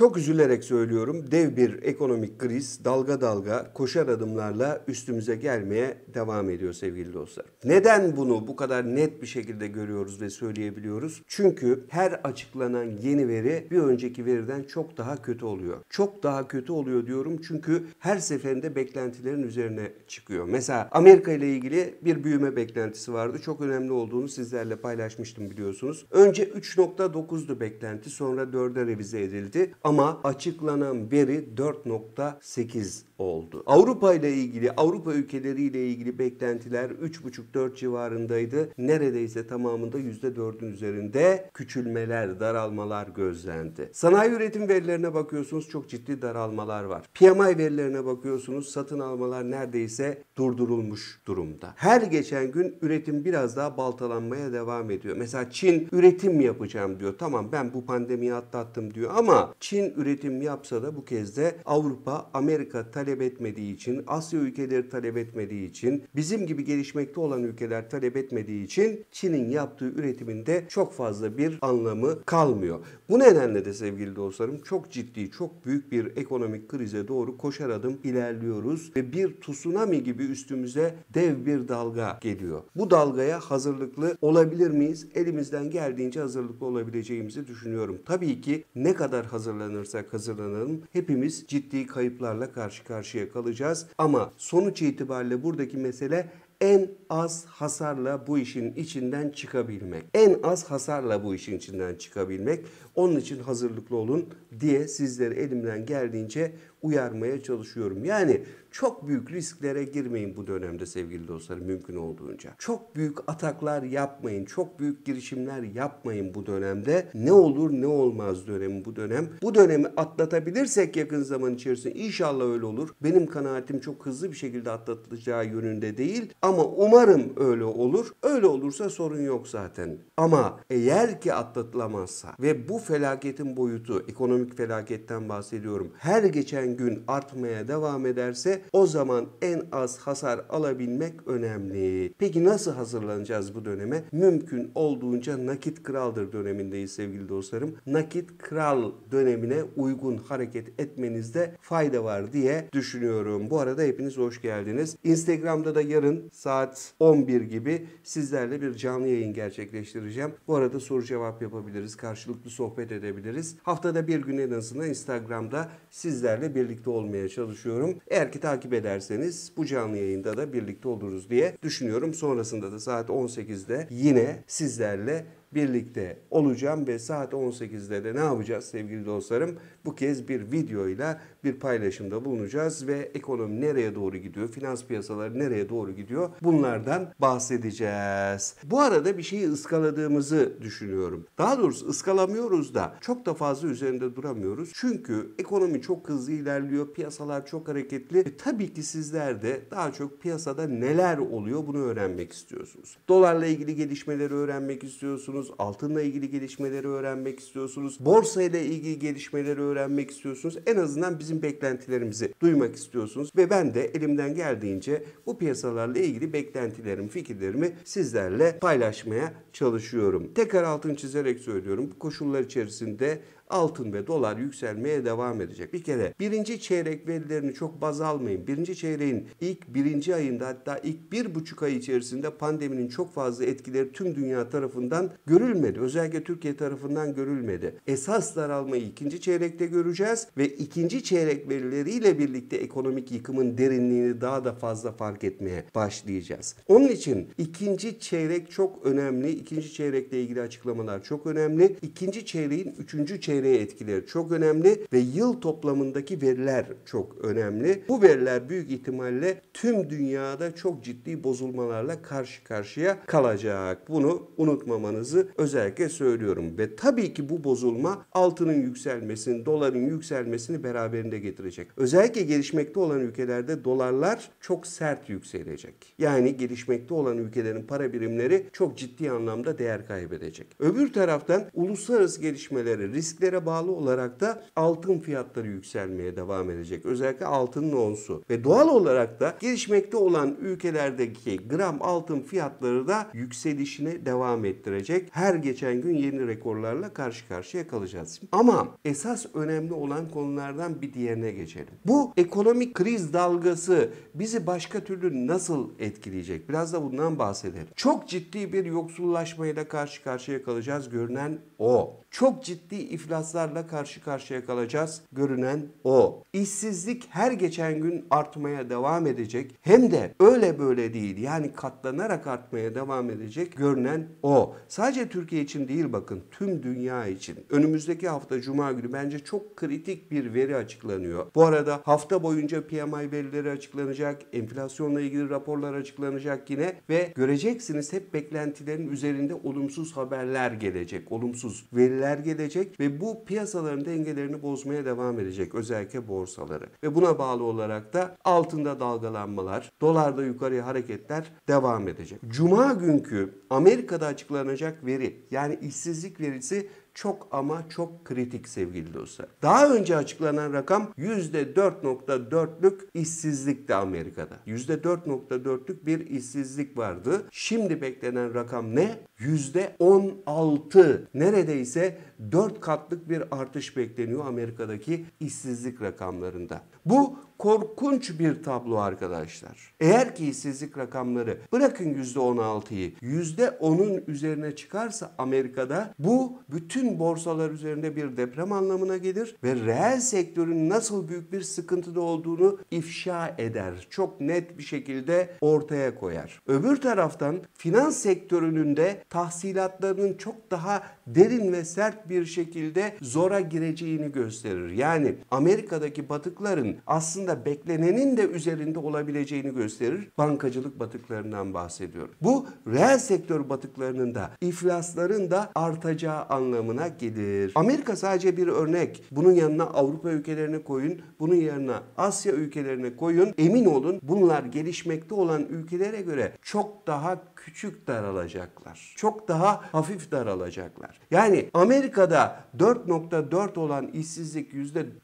Çok üzülerek söylüyorum dev bir ekonomik kriz dalga dalga koşar adımlarla üstümüze gelmeye devam ediyor sevgili dostlar. Neden bunu bu kadar net bir şekilde görüyoruz ve söyleyebiliyoruz? Çünkü her açıklanan yeni veri bir önceki veriden çok daha kötü oluyor. Çok daha kötü oluyor diyorum çünkü her seferinde beklentilerin üzerine çıkıyor. Mesela Amerika ile ilgili bir büyüme beklentisi vardı. Çok önemli olduğunu sizlerle paylaşmıştım biliyorsunuz. Önce 3.9'du beklenti sonra 4'e revize edildi ama açıklanan veri 4.8 oldu. Avrupa ile ilgili, Avrupa ülkeleriyle ilgili beklentiler 3,5-4 civarındaydı. Neredeyse tamamında %4'ün üzerinde küçülmeler, daralmalar gözlendi. Sanayi üretim verilerine bakıyorsunuz çok ciddi daralmalar var. PMI verilerine bakıyorsunuz satın almalar neredeyse durdurulmuş durumda. Her geçen gün üretim biraz daha baltalanmaya devam ediyor. Mesela Çin üretim yapacağım diyor. Tamam ben bu pandemiyi atlattım diyor ama Çin üretim yapsa da bu kez de Avrupa, Amerika talep talep etmediği için, Asya ülkeleri talep etmediği için, bizim gibi gelişmekte olan ülkeler talep etmediği için Çin'in yaptığı üretiminde çok fazla bir anlamı kalmıyor. Bu nedenle de sevgili dostlarım çok ciddi, çok büyük bir ekonomik krize doğru koşar adım ilerliyoruz ve bir tsunami gibi üstümüze dev bir dalga geliyor. Bu dalgaya hazırlıklı olabilir miyiz? Elimizden geldiğince hazırlıklı olabileceğimizi düşünüyorum. Tabii ki ne kadar hazırlanırsak hazırlanalım hepimiz ciddi kayıplarla karşı karşıyayız karşıya kalacağız. Ama sonuç itibariyle buradaki mesele en az hasarla bu işin içinden çıkabilmek. En az hasarla bu işin içinden çıkabilmek. Onun için hazırlıklı olun diye sizleri elimden geldiğince uyarmaya çalışıyorum. Yani çok büyük risklere girmeyin bu dönemde sevgili dostlarım mümkün olduğunca. Çok büyük ataklar yapmayın, çok büyük girişimler yapmayın bu dönemde. Ne olur ne olmaz dönemi bu dönem. Bu dönemi atlatabilirsek yakın zaman içerisinde inşallah öyle olur. Benim kanaatim çok hızlı bir şekilde atlatılacağı yönünde değil ama umarım öyle olur. Öyle olursa sorun yok zaten. Ama eğer ki atlatılamazsa ve bu felaketin boyutu, ekonomik felaketten bahsediyorum. Her geçen gün artmaya devam ederse o zaman en az hasar alabilmek önemli. Peki nasıl hazırlanacağız bu döneme? Mümkün olduğunca nakit kraldır dönemindeyiz sevgili dostlarım. Nakit kral dönemine uygun hareket etmenizde fayda var diye düşünüyorum. Bu arada hepiniz hoş geldiniz. Instagram'da da yarın saat 11 gibi sizlerle bir canlı yayın gerçekleştireceğim. Bu arada soru cevap yapabiliriz, karşılıklı sohbet edebiliriz. Haftada bir gün en azından Instagram'da sizlerle bir birlikte olmaya çalışıyorum. Eğer ki takip ederseniz bu canlı yayında da birlikte oluruz diye düşünüyorum. Sonrasında da saat 18'de yine sizlerle birlikte olacağım ve saat 18'de de ne yapacağız sevgili dostlarım? Bu kez bir videoyla bir paylaşımda bulunacağız ve ekonomi nereye doğru gidiyor, finans piyasaları nereye doğru gidiyor bunlardan bahsedeceğiz. Bu arada bir şeyi ıskaladığımızı düşünüyorum. Daha doğrusu ıskalamıyoruz da çok da fazla üzerinde duramıyoruz. Çünkü ekonomi çok hızlı ilerliyor, piyasalar çok hareketli. E, tabii ki sizler de daha çok piyasada neler oluyor bunu öğrenmek istiyorsunuz. Dolarla ilgili gelişmeleri öğrenmek istiyorsunuz istiyorsunuz, altınla ilgili gelişmeleri öğrenmek istiyorsunuz, borsa ile ilgili gelişmeleri öğrenmek istiyorsunuz. En azından bizim beklentilerimizi duymak istiyorsunuz ve ben de elimden geldiğince bu piyasalarla ilgili beklentilerimi, fikirlerimi sizlerle paylaşmaya çalışıyorum. Tekrar altın çizerek söylüyorum. Bu koşullar içerisinde altın ve dolar yükselmeye devam edecek. Bir kere birinci çeyrek verilerini çok baz almayın. Birinci çeyreğin ilk birinci ayında hatta ilk bir buçuk ay içerisinde pandeminin çok fazla etkileri tüm dünya tarafından görülmedi. Özellikle Türkiye tarafından görülmedi. Esas daralmayı ikinci çeyrekte göreceğiz ve ikinci çeyrek verileriyle birlikte ekonomik yıkımın derinliğini daha da fazla fark etmeye başlayacağız. Onun için ikinci çeyrek çok önemli. İkinci çeyrekle ilgili açıklamalar çok önemli. İkinci çeyreğin üçüncü çeyrek çevreye etkileri çok önemli ve yıl toplamındaki veriler çok önemli. Bu veriler büyük ihtimalle tüm dünyada çok ciddi bozulmalarla karşı karşıya kalacak. Bunu unutmamanızı özellikle söylüyorum. Ve tabii ki bu bozulma altının yükselmesini, doların yükselmesini beraberinde getirecek. Özellikle gelişmekte olan ülkelerde dolarlar çok sert yükselecek. Yani gelişmekte olan ülkelerin para birimleri çok ciddi anlamda değer kaybedecek. Öbür taraftan uluslararası gelişmeleri, riskleri talebelere bağlı olarak da altın fiyatları yükselmeye devam edecek. Özellikle altının onsu. Ve doğal olarak da gelişmekte olan ülkelerdeki gram altın fiyatları da yükselişini devam ettirecek. Her geçen gün yeni rekorlarla karşı karşıya kalacağız. Ama esas önemli olan konulardan bir diğerine geçelim. Bu ekonomik kriz dalgası bizi başka türlü nasıl etkileyecek? Biraz da bundan bahsedelim. Çok ciddi bir yoksullaşmayla karşı karşıya kalacağız görünen o çok ciddi iflaslarla karşı karşıya kalacağız görünen o. İşsizlik her geçen gün artmaya devam edecek. Hem de öyle böyle değil yani katlanarak artmaya devam edecek görünen o. Sadece Türkiye için değil bakın tüm dünya için. Önümüzdeki hafta cuma günü bence çok kritik bir veri açıklanıyor. Bu arada hafta boyunca PMI verileri açıklanacak, enflasyonla ilgili raporlar açıklanacak yine ve göreceksiniz hep beklentilerin üzerinde olumsuz haberler gelecek. Olumsuz veriler hamleler gelecek ve bu piyasaların dengelerini bozmaya devam edecek özellikle borsaları. Ve buna bağlı olarak da altında dalgalanmalar, dolarda yukarıya hareketler devam edecek. Cuma günkü Amerika'da açıklanacak veri yani işsizlik verisi çok ama çok kritik sevgili dostlar. Daha önce açıklanan rakam %4.4'lük işsizlikti Amerika'da. %4.4'lük bir işsizlik vardı. Şimdi beklenen rakam ne? %16. Neredeyse 4 katlık bir artış bekleniyor Amerika'daki işsizlik rakamlarında. Bu korkunç bir tablo arkadaşlar. Eğer ki işsizlik rakamları bırakın %16'yı %10'un üzerine çıkarsa Amerika'da bu bütün borsalar üzerinde bir deprem anlamına gelir ve reel sektörün nasıl büyük bir sıkıntıda olduğunu ifşa eder. Çok net bir şekilde ortaya koyar. Öbür taraftan finans sektörünün de tahsilatlarının çok daha derin ve sert bir şekilde zora gireceğini gösterir. Yani Amerika'daki batıkların aslında beklenenin de üzerinde olabileceğini gösterir. Bankacılık batıklarından bahsediyorum. Bu reel sektör batıklarının da iflasların da artacağı anlamına gelir. Amerika sadece bir örnek. Bunun yanına Avrupa ülkelerini koyun, bunun yanına Asya ülkelerini koyun. Emin olun bunlar gelişmekte olan ülkelere göre çok daha küçük daralacaklar. Çok daha hafif daralacaklar. Yani Amerika'da 4.4 olan işsizlik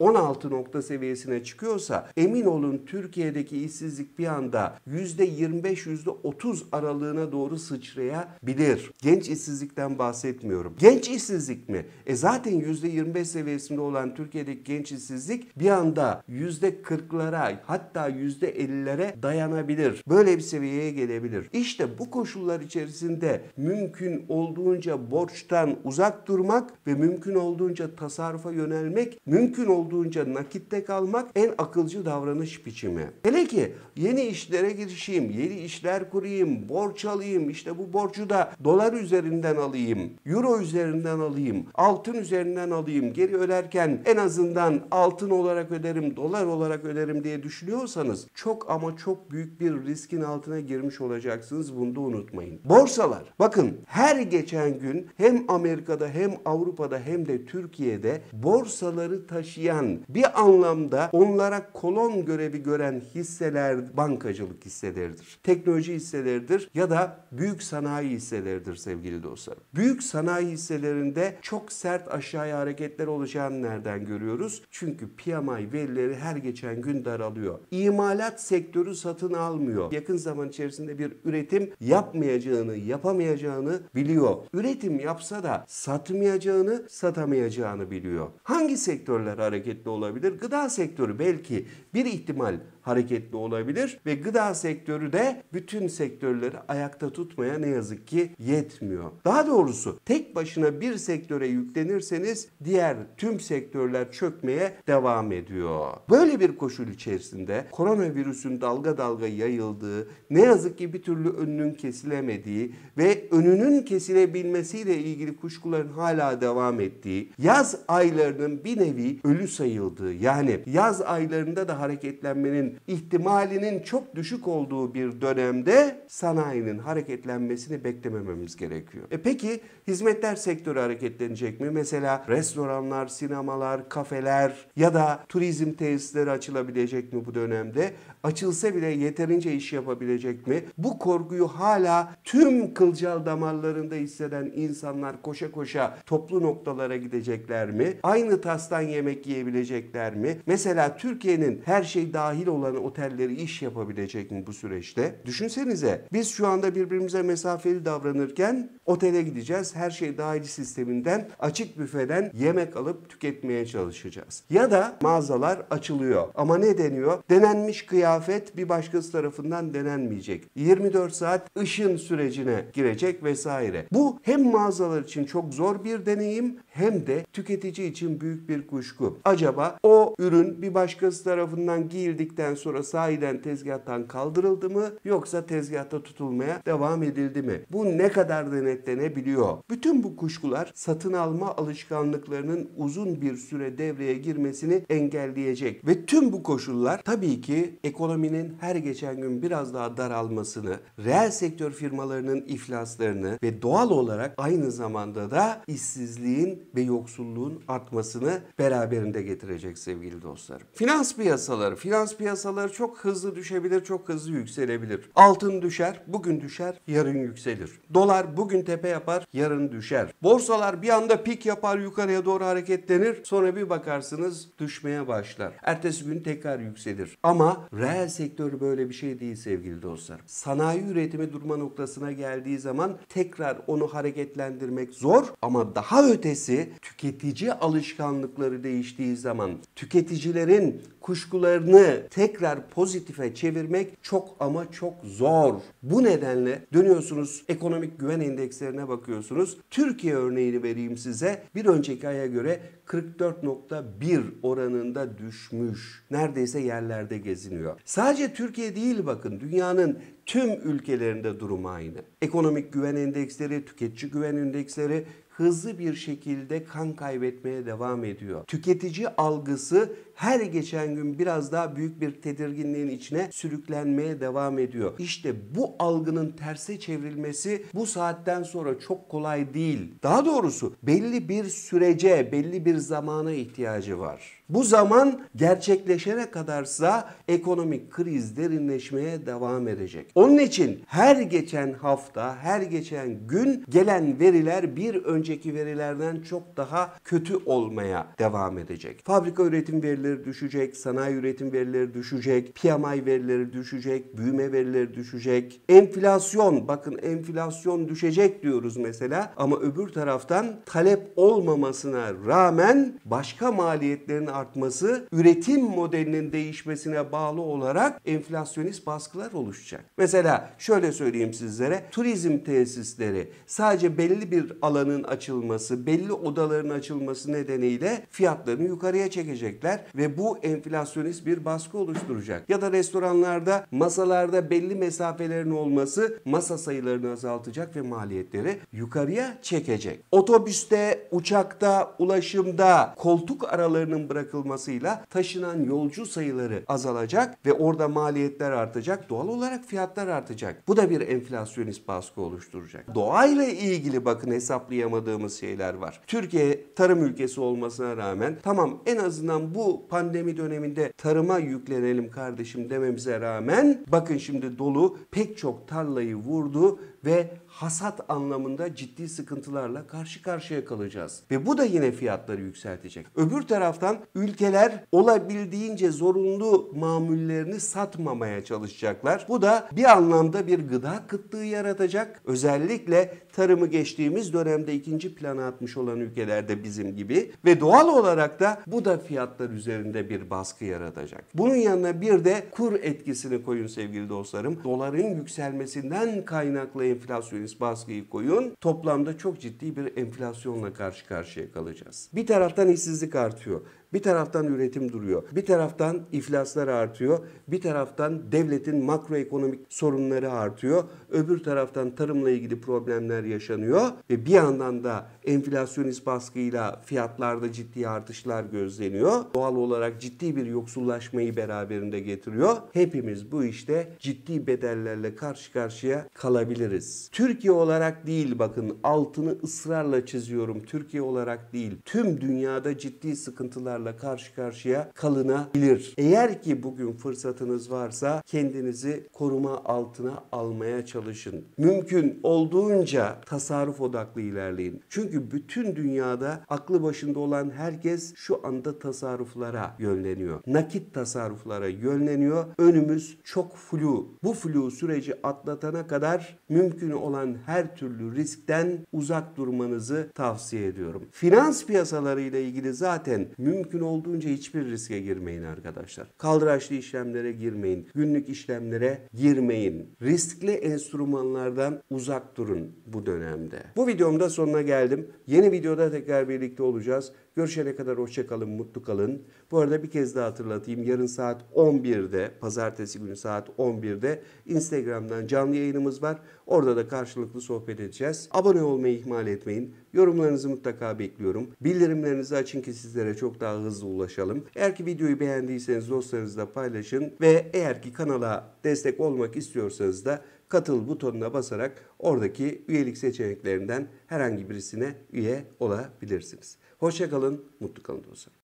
%16 seviyesine çıkıyorsa emin olun Türkiye'deki işsizlik bir anda %25-%30 aralığına doğru sıçrayabilir. Genç işsizlikten bahsetmiyorum. Genç işsizlik mi? E zaten %25 seviyesinde olan Türkiye'deki genç işsizlik bir anda %40'lara hatta %50'lere dayanabilir. Böyle bir seviyeye gelebilir. İşte bu koşul koşullar içerisinde mümkün olduğunca borçtan uzak durmak ve mümkün olduğunca tasarrufa yönelmek, mümkün olduğunca nakitte kalmak en akılcı davranış biçimi. Hele ki yeni işlere girişeyim, yeni işler kurayım, borç alayım, işte bu borcu da dolar üzerinden alayım, euro üzerinden alayım, altın üzerinden alayım, geri öderken en azından altın olarak öderim, dolar olarak öderim diye düşünüyorsanız çok ama çok büyük bir riskin altına girmiş olacaksınız. Bunda unutmayın. Borsalar bakın her geçen gün hem Amerika'da hem Avrupa'da hem de Türkiye'de borsaları taşıyan bir anlamda onlara kolon görevi gören hisseler bankacılık hisseleridir. Teknoloji hisseleridir ya da büyük sanayi hisseleridir sevgili dostlar. Büyük sanayi hisselerinde çok sert aşağıya hareketler olacağını nereden görüyoruz? Çünkü PMI verileri her geçen gün daralıyor. İmalat sektörü satın almıyor. Yakın zaman içerisinde bir üretim yap yapmayacağını, yapamayacağını biliyor. Üretim yapsa da satmayacağını, satamayacağını biliyor. Hangi sektörler hareketli olabilir? Gıda sektörü belki bir ihtimal hareketli olabilir ve gıda sektörü de bütün sektörleri ayakta tutmaya ne yazık ki yetmiyor. Daha doğrusu tek başına bir sektöre yüklenirseniz diğer tüm sektörler çökmeye devam ediyor. Böyle bir koşul içerisinde koronavirüsün dalga dalga yayıldığı, ne yazık ki bir türlü önünün kesilemediği ve önünün kesilebilmesiyle ilgili kuşkuların hala devam ettiği, yaz aylarının bir nevi ölü sayıldığı yani yaz aylarında da hareketlenmenin gelmenin ihtimalinin çok düşük olduğu bir dönemde sanayinin hareketlenmesini beklemememiz gerekiyor. E peki hizmetler sektörü hareketlenecek mi? Mesela restoranlar, sinemalar, kafeler ya da turizm tesisleri açılabilecek mi bu dönemde? Açılsa bile yeterince iş yapabilecek mi? Bu korkuyu hala tüm kılcal damarlarında hisseden insanlar koşa koşa toplu noktalara gidecekler mi? Aynı tastan yemek yiyebilecekler mi? Mesela Türkiye'nin her şey dahil olan olan otelleri iş yapabilecek mi bu süreçte? Düşünsenize biz şu anda birbirimize mesafeli davranırken otele gideceğiz. Her şey dahil sisteminden açık büfeden yemek alıp tüketmeye çalışacağız. Ya da mağazalar açılıyor. Ama ne deniyor? Denenmiş kıyafet bir başkası tarafından denenmeyecek. 24 saat ışın sürecine girecek vesaire. Bu hem mağazalar için çok zor bir deneyim hem de tüketici için büyük bir kuşku. Acaba o ürün bir başkası tarafından giyildikten sonra sahiden tezgahtan kaldırıldı mı yoksa tezgahta tutulmaya devam edildi mi? Bu ne kadar denetlenebiliyor? Bütün bu kuşkular satın alma alışkanlıklarının uzun bir süre devreye girmesini engelleyecek ve tüm bu koşullar tabii ki ekonominin her geçen gün biraz daha daralmasını, reel sektör firmalarının iflaslarını ve doğal olarak aynı zamanda da işsizliğin ve yoksulluğun artmasını beraberinde getirecek sevgili dostlarım. Finans piyasaları, finans piyasaları çok hızlı düşebilir, çok hızlı yükselebilir. Altın düşer, bugün düşer, yarın yükselir. Dolar bugün tepe yapar, yarın düşer. Borsalar bir anda pik yapar, yukarıya doğru hareketlenir. Sonra bir bakarsınız düşmeye başlar. Ertesi gün tekrar yükselir. Ama reel sektör böyle bir şey değil sevgili dostlarım. Sanayi üretimi durma noktasına geldiği zaman tekrar onu hareketlendirmek zor ama daha ötesi birincisi tüketici alışkanlıkları değiştiği zaman tüketicilerin kuşkularını tekrar pozitife çevirmek çok ama çok zor. Bu nedenle dönüyorsunuz ekonomik güven endekslerine bakıyorsunuz. Türkiye örneğini vereyim size. Bir önceki aya göre 44.1 oranında düşmüş. Neredeyse yerlerde geziniyor. Sadece Türkiye değil bakın dünyanın tüm ülkelerinde durum aynı. Ekonomik güven endeksleri, tüketici güven endeksleri, hızlı bir şekilde kan kaybetmeye devam ediyor. Tüketici algısı her geçen gün biraz daha büyük bir tedirginliğin içine sürüklenmeye devam ediyor. İşte bu algının terse çevrilmesi bu saatten sonra çok kolay değil. Daha doğrusu belli bir sürece, belli bir zamana ihtiyacı var. Bu zaman gerçekleşene kadarsa ekonomik kriz derinleşmeye devam edecek. Onun için her geçen hafta, her geçen gün gelen veriler bir önceki verilerden çok daha kötü olmaya devam edecek. Fabrika üretim verileri verileri düşecek, sanayi üretim verileri düşecek, PMI verileri düşecek, büyüme verileri düşecek. Enflasyon, bakın enflasyon düşecek diyoruz mesela ama öbür taraftan talep olmamasına rağmen başka maliyetlerin artması üretim modelinin değişmesine bağlı olarak enflasyonist baskılar oluşacak. Mesela şöyle söyleyeyim sizlere turizm tesisleri sadece belli bir alanın açılması, belli odaların açılması nedeniyle fiyatlarını yukarıya çekecekler ve bu enflasyonist bir baskı oluşturacak. Ya da restoranlarda masalarda belli mesafelerin olması masa sayılarını azaltacak ve maliyetleri yukarıya çekecek. Otobüste, uçakta, ulaşımda koltuk aralarının bırakılmasıyla taşınan yolcu sayıları azalacak ve orada maliyetler artacak. Doğal olarak fiyatlar artacak. Bu da bir enflasyonist baskı oluşturacak. Doğayla ilgili bakın hesaplayamadığımız şeyler var. Türkiye tarım ülkesi olmasına rağmen tamam en azından bu pandemi döneminde tarıma yüklenelim kardeşim dememize rağmen bakın şimdi dolu pek çok tarlayı vurdu ve hasat anlamında ciddi sıkıntılarla karşı karşıya kalacağız. Ve bu da yine fiyatları yükseltecek. Öbür taraftan ülkeler olabildiğince zorunlu mamullerini satmamaya çalışacaklar. Bu da bir anlamda bir gıda kıtlığı yaratacak. Özellikle tarımı geçtiğimiz dönemde ikinci plana atmış olan ülkelerde bizim gibi ve doğal olarak da bu da fiyatlar üzerinde bir baskı yaratacak. Bunun yanına bir de kur etkisini koyun sevgili dostlarım. Doların yükselmesinden kaynaklı enflasyonist baskıyı koyun. Toplamda çok ciddi bir enflasyonla karşı karşıya kalacağız. Bir taraftan işsizlik artıyor. Bir taraftan üretim duruyor. Bir taraftan iflaslar artıyor. Bir taraftan devletin makroekonomik sorunları artıyor. Öbür taraftan tarımla ilgili problemler yaşanıyor ve bir yandan da enflasyonist baskıyla fiyatlarda ciddi artışlar gözleniyor. Doğal olarak ciddi bir yoksullaşmayı beraberinde getiriyor. Hepimiz bu işte ciddi bedellerle karşı karşıya kalabiliriz. Türkiye olarak değil bakın altını ısrarla çiziyorum. Türkiye olarak değil. Tüm dünyada ciddi sıkıntılar sorunlarla karşı karşıya kalınabilir. Eğer ki bugün fırsatınız varsa kendinizi koruma altına almaya çalışın. Mümkün olduğunca tasarruf odaklı ilerleyin. Çünkü bütün dünyada aklı başında olan herkes şu anda tasarruflara yönleniyor. Nakit tasarruflara yönleniyor. Önümüz çok flu. Bu flu süreci atlatana kadar mümkün olan her türlü riskten uzak durmanızı tavsiye ediyorum. Finans piyasalarıyla ilgili zaten mümkün mümkün olduğunca hiçbir riske girmeyin arkadaşlar. Kaldıraçlı işlemlere girmeyin. Günlük işlemlere girmeyin. Riskli enstrümanlardan uzak durun bu dönemde. Bu videomda sonuna geldim. Yeni videoda tekrar birlikte olacağız. Görüşene kadar hoşçakalın, mutlu kalın. Bu arada bir kez daha hatırlatayım. Yarın saat 11'de, pazartesi günü saat 11'de Instagram'dan canlı yayınımız var. Orada da karşılıklı sohbet edeceğiz. Abone olmayı ihmal etmeyin. Yorumlarınızı mutlaka bekliyorum. Bildirimlerinizi açın ki sizlere çok daha hızlı ulaşalım. Eğer ki videoyu beğendiyseniz dostlarınızla paylaşın ve eğer ki kanala destek olmak istiyorsanız da katıl butonuna basarak oradaki üyelik seçeneklerinden herhangi birisine üye olabilirsiniz. Hoşçakalın, mutlu kalın dostlar.